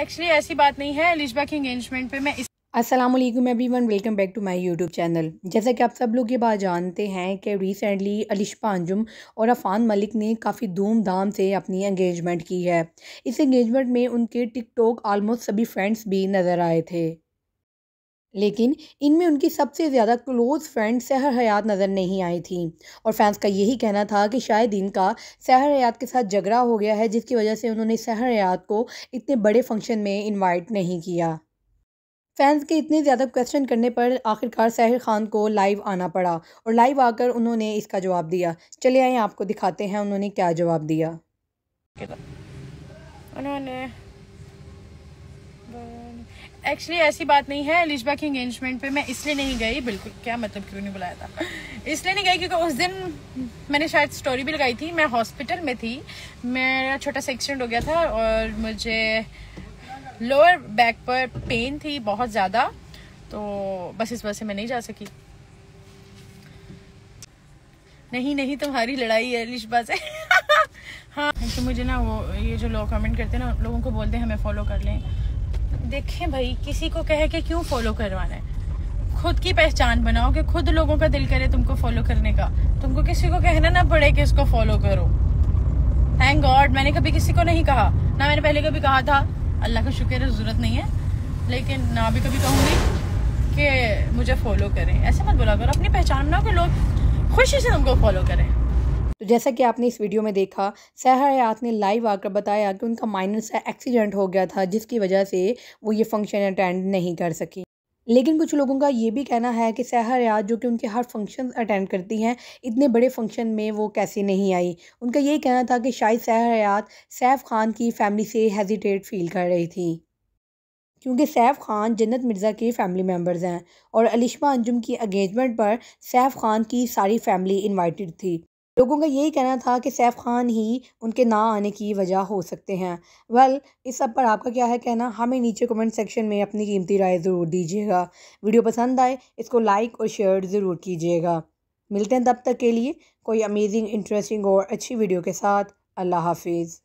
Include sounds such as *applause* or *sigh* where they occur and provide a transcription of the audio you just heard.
actually ऐसी बात नहीं है एलिजबा के एंगेजमेंट पे मैं इस... असलम everyone welcome back to my YouTube channel जैसा कि आप सब लोग ये बात जानते हैं कि रिसेंटली अलिशा अंजुम और अफ़ान मलिक ने काफ़ी धूमधाम से अपनी एंगेजमेंट की है इस एंगेजमेंट में उनके टिकटॉक आलमोस्ट सभी फ्रेंड्स भी नज़र आए थे लेकिन इनमें उनकी सबसे ज़्यादा क्लोज़ फ्रेंड सहर हयात नज़र नहीं आई थी और फैंस का यही कहना था कि शायद इनका सहर हयात के साथ झगड़ा हो गया है जिसकी वजह से उन्होंने सहर हयात को इतने बड़े फंक्शन में इनवाइट नहीं किया फैंस के इतने ज़्यादा क्वेश्चन करने पर आखिरकार सहर खान को लाइव आना पड़ा और लाइव आकर उन्होंने इसका जवाब दिया चले आए आपको दिखाते हैं उन्होंने क्या जवाब दिया उन्होंने एक्चुअली ऐसी बात नहीं है लिशबा के इंगेजमेंट पे मैं इसलिए नहीं गई बिल्कुल क्या मतलब क्यों नहीं बुलाया था इसलिए नहीं गई क्योंकि उस दिन मैंने शायद स्टोरी भी लगाई थी मैं हॉस्पिटल में थी मेरा छोटा सा एक्सीडेंट हो गया था और मुझे लोअर बैक पर पेन थी बहुत ज़्यादा तो बस इस वजह से मैं नहीं जा सकी नहीं नहीं तुम्हारी लड़ाई है लिशबा से *laughs* हाँ तो मुझे ना वो ये जो लोग कमेंट करते हैं ना लोगों को बोलते हैं हमें फॉलो कर लें देखें भाई किसी को कहे के क्यों फॉलो करवाना है खुद की पहचान बनाओ कि खुद लोगों का दिल करे तुमको फॉलो करने का तुमको किसी को कहना ना पड़े कि इसको फॉलो करो थैंक गॉड मैंने कभी किसी को नहीं कहा ना मैंने पहले कभी कहा था अल्लाह का शुक्र है ज़रूरत नहीं है लेकिन ना भी कभी कहूँगी कि मुझे फॉलो करें ऐसे मत बोला करो अपनी पहचान बनाओ कि लोग खुशी से तुमको फॉलो करें तो जैसा कि आपने इस वीडियो में देखा सहरायात ने लाइव आकर बताया कि उनका माइनर सा एक्सीडेंट हो गया था जिसकी वजह से वो ये फंक्शन अटेंड नहीं कर सकी लेकिन कुछ लोगों का ये भी कहना है कि सहरयात जो कि उनके हर फंक्शन अटेंड करती हैं इतने बड़े फंक्शन में वो कैसे नहीं आई उनका यही कहना था कि शायद सहरयात सैफ खान की फैमिली से हेजिटेट फील कर रही थी क्योंकि सैफ खान जन्नत मिर्ज़ा के फैमिली मेम्बर्स हैं और अलिशमा अंजुम की अंगेजमेंट पर सैफ खान की सारी फैमिली इन्वाइटेड थी लोगों का यही कहना था कि सैफ़ ख़ान ही उनके ना आने की वजह हो सकते हैं वेल well, इस सब पर आपका क्या है कहना हमें नीचे कमेंट सेक्शन में अपनी कीमती राय ज़रूर दीजिएगा वीडियो पसंद आए इसको लाइक और शेयर ज़रूर कीजिएगा मिलते हैं तब तक के लिए कोई अमेजिंग इंटरेस्टिंग और अच्छी वीडियो के साथ अल्लाह हाफिज़